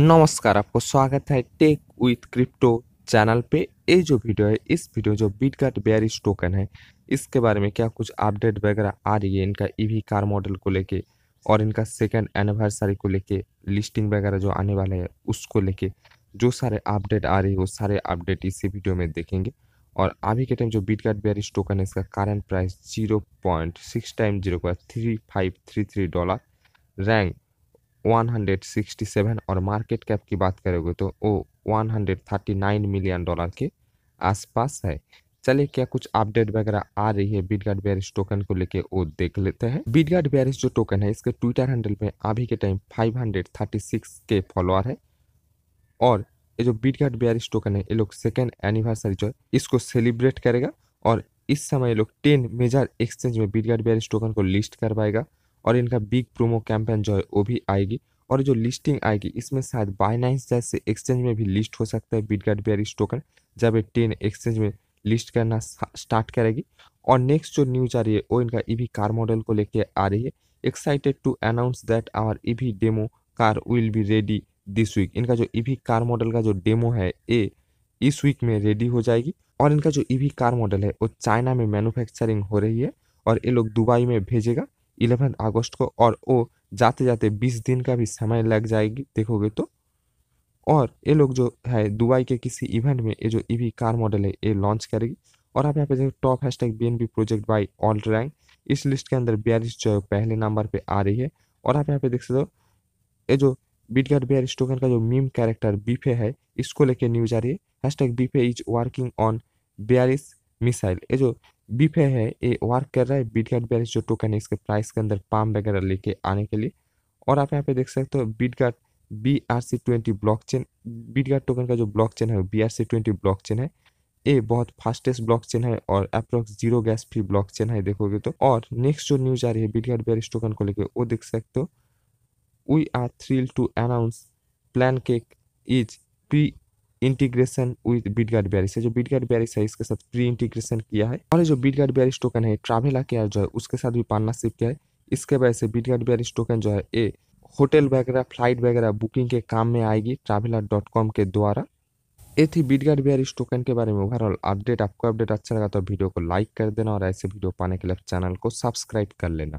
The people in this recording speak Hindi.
नमस्कार आपको स्वागत है टेक विथ क्रिप्टो चैनल पे ये जो वीडियो है इस वीडियो जो बिटगट बेरिस टोकन है इसके बारे में क्या कुछ अपडेट वगैरह आ रही है इनका ईवी कार मॉडल को लेके और इनका सेकेंड एनिवर्सरी को लेके लिस्टिंग वगैरह जो आने वाला है उसको लेके जो सारे अपडेट आ रही है वो सारे अपडेट इसी वीडियो में देखेंगे और अभी के टाइम जो बिटगट बेरिस टोकन है इसका current price zero point six time zero point three five three three dollar rank 167 और मार्केट कैप की बात करोगे तो वो 139 मिलियन डॉलर के आसपास है चलिए क्या कुछ अपडेट वगैरह आ रही है बीटगार्ड बेरिस टोकन को लेके वो देख लेते हैं बीटगार्ड बेरिस जो टोकन है इसके ट्विटर हैंडल पे अभी के टाइम 536 के फॉलोअर है और ये जो बीटगार्ड बेरिस टोकन है ये लोग सेकेंड एनिवर्सरी जो है इसको सेलिब्रेट करेगा और इस समय ये लोग टेन मेजर एक्सचेंज में बीटगार्ड बेरिस टोकन को लिस्ट करवाएगा और इनका बिग प्रोमो कैंपेन जो है वो भी आएगी और जो लिस्टिंग आएगी इसमें शायद बाइनाइंस जैसे एक्सचेंज में भी लिस्ट हो सकता है बिटगार्ड बेरिस टोकन जब ये टेन एक्सचेंज में लिस्ट करना स्टार्ट करेगी और नेक्स्ट जो न्यूज आ रही है वो इनका ईवी कार मॉडल को लेके आ रही है excited to announce that our EV demo car will be ready this week इनका जो ईवी कार मॉडल का जो डेमो है ये इस वीक में रेडी हो जाएगी और इनका जो ईवी कार मॉडल है वो चाइना में मैन्युफैक्चरिंग हो रही है और ये लोग दुबई में भेजेगा इलेवन अगस्त को और वो जाते जाते बीस दिन का भी समय लग जाएगी देखोगे तो और ये लोग जो है दुबई के किसी इवेंट में ये जो ईवी कार मॉडल है ये लॉन्च करेगी और आप यहाँ पे देखो top hashtag B project by all rank इस लिस्ट के अंदर बियारिस जो पहले नंबर पे आ रही है और आप यहाँ पे देख सकते हो ये जो बिटगार्ड बियारिस टोकन का जो मीम कैरेक्टर बीफे है इसको लेके न्यूज आ रही है हैश टैग बीफे is working on Brise missile ये जो बीफे है ये वर्क कर रहा है बीट गार्ड बैलेंस जो टोकन है इसके प्राइस के अंदर पाम वगैरह लेके आने के लिए और आप यहाँ पे देख सकते हो Bitgert B R C twenty blockchain Bitgert token का जो ब्लॉक चेन है B R C twenty blockchain है ये बहुत फास्टेस्ट ब्लॉक चेन है और approx zero gas free blockchain है देखोगे तो और नेक्स्ट जो न्यूज आ रही है बीट गार्ड बैरिस टोकन को लेकर वो देख सकते हो we are thrill to announce pancake is pre integration with Bitgert Brise है जो बिटगार्ड गार्ड बैरिस है इसके साथ प्री इंटीग्रेशन किया है और जो बीट गार्ड बैरिस टोकन है ट्रावेला के जो है उसके साथ भी पार्टनरशिप किया है इसके वजह से बीट बैरिस टोकन जो है ए होटल वगैरह फ्लाइट वगैरह बुकिंग के काम में आएगी ट्रावेलर डॉट कॉम के द्वारा ये थी बिटगार्ड बिहार इस टोकन के बारे में ओवरऑल अपडेट आपको अपडेट अच्छा लगा तो वीडियो को लाइक कर देना और ऐसे वीडियो पाने के लिए चैनल को सब्सक्राइब कर लेना